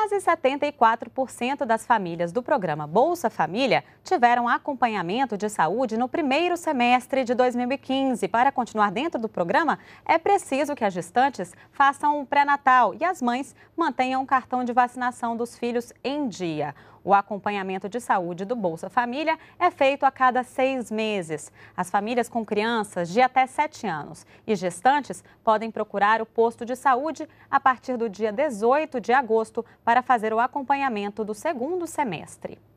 quase 74% das famílias do programa Bolsa Família tiveram acompanhamento de saúde no primeiro semestre de 2015. Para continuar dentro do programa, é preciso que as gestantes façam um pré-natal e as mães mantenham o cartão de vacinação dos filhos em dia. O acompanhamento de saúde do Bolsa Família é feito a cada seis meses. As famílias com crianças de até sete anos e gestantes podem procurar o posto de saúde a partir do dia 18 de agosto para fazer o acompanhamento do segundo semestre.